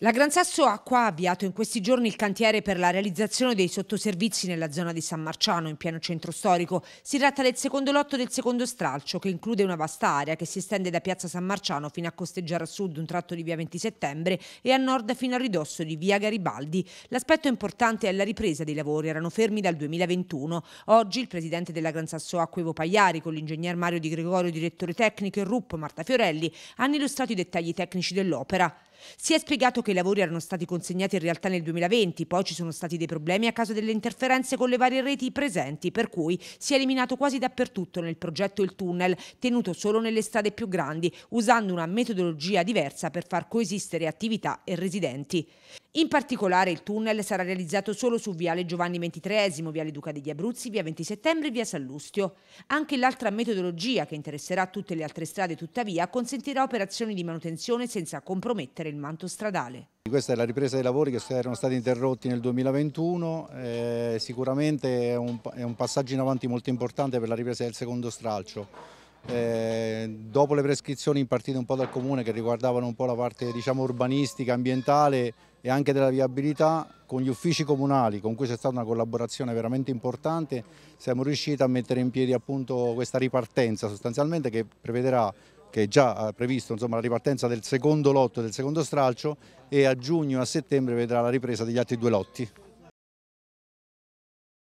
La Gran Sasso Acqua ha avviato in questi giorni il cantiere per la realizzazione dei sottoservizi nella zona di San Marciano, in pieno centro storico. Si tratta del secondo lotto del secondo stralcio, che include una vasta area che si estende da piazza San Marciano fino a costeggiare a sud un tratto di via 20 settembre e a nord fino a ridosso di via Garibaldi. L'aspetto importante è la ripresa dei lavori, erano fermi dal 2021. Oggi il presidente della Gran Sasso Acqua Evo Pagliari, con l'ingegner Mario Di Gregorio, direttore tecnico, e Rupp Marta Fiorelli, hanno illustrato i dettagli tecnici dell'opera. Si è spiegato che i lavori erano stati consegnati in realtà nel 2020, poi ci sono stati dei problemi a causa delle interferenze con le varie reti presenti, per cui si è eliminato quasi dappertutto nel progetto il tunnel, tenuto solo nelle strade più grandi, usando una metodologia diversa per far coesistere attività e residenti. In particolare il tunnel sarà realizzato solo su Viale Giovanni XXIII, Viale Duca degli Abruzzi, Via 20 Settembre e Via Sallustio. Anche l'altra metodologia che interesserà tutte le altre strade tuttavia consentirà operazioni di manutenzione senza compromettere il manto stradale. Questa è la ripresa dei lavori che erano stati interrotti nel 2021, eh, sicuramente è un, è un passaggio in avanti molto importante per la ripresa del secondo stralcio. Eh, dopo le prescrizioni impartite un po' dal comune che riguardavano un po' la parte diciamo, urbanistica, ambientale, e anche della viabilità con gli uffici comunali con cui c'è stata una collaborazione veramente importante siamo riusciti a mettere in piedi appunto questa ripartenza sostanzialmente che prevederà che è già previsto insomma, la ripartenza del secondo lotto, del secondo stralcio e a giugno a settembre vedrà la ripresa degli altri due lotti.